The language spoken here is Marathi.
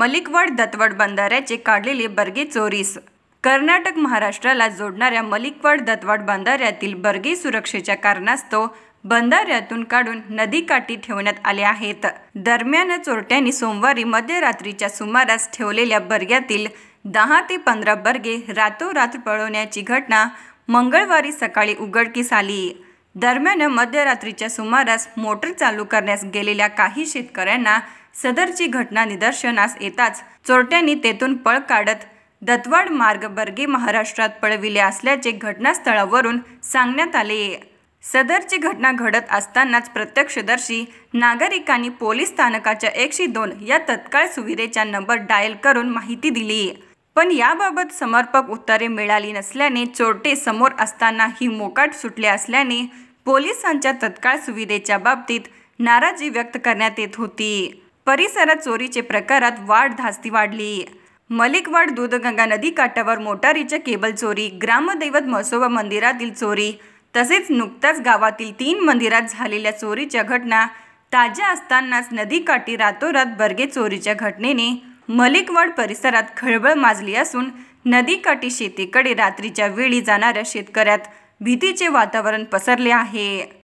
मलिकवाड दत्तवड बंधाऱ्याचे काढलेले बर्गे चोरीस कर्नाटक महाराष्ट्राला जोडणाऱ्या मलिकवाड दत्तवाड बंधाऱ्यातील बर्गे सुरक्षेच्या कारणास्तव बंधाऱ्यातून काढून नदीकाठी ठेवण्यात आले आहेत दरम्यान चोरट्यांनी सोमवारी मध्यरात्रीच्या सुमारास ठेवलेल्या बर्ग्यातील दहा ते पंधरा बर्गे रातोरात पळवण्याची घटना मंगळवारी सकाळी उघडकीस आली दरम्यान मध्यरात्रीच्या सुमारास मोटर चालू करण्यास गेलेल्या काही शेतकऱ्यांना सदरची घटना निदर्शनास येताच चोरट्यांनी तेथून पळ काढत दत्वाड मार्ग बर्गे महाराष्ट्रात पळविले असल्याचे घटनास्थळावरून सांगण्यात आले सदरची घटना घडत असतानाच प्रत्यक्षदर्शी नागरिकांनी पोलीस स्थानकाच्या एकशे दोन या तत्काळ सुविधेचा नंबर डायल करून माहिती दिली पण याबाबत समर्पक उत्तरे मिळाली नसल्याने चोरटे समोर ही मोकाट सुटले असल्याने पोलिसांच्या तत्काळ सुविधेच्या बाबतीत नाराजी व्यक्त करण्यात येत होती परिसरात चोरीचे प्रकारात वाढ धास्ती वाढली मलिकवाड दूधगंगा नदी काठावर मोटारीच्या केबल चोरी ग्रामदैवत महसोबा मंदिरातील चोरी तसेच नुकताच गावातील तीन मंदिरात झालेल्या चोरीच्या घटना ताज्या असतानाच नदीकाठी रातोरात बर्गे चोरीच्या घटनेने मलिकवड परिसरात खळबळ माजली असून नदीकाठी शेतीकडे रात्रीच्या वेळी जाणाऱ्या शेतकऱ्यात भीतीचे वातावरण पसरले आहे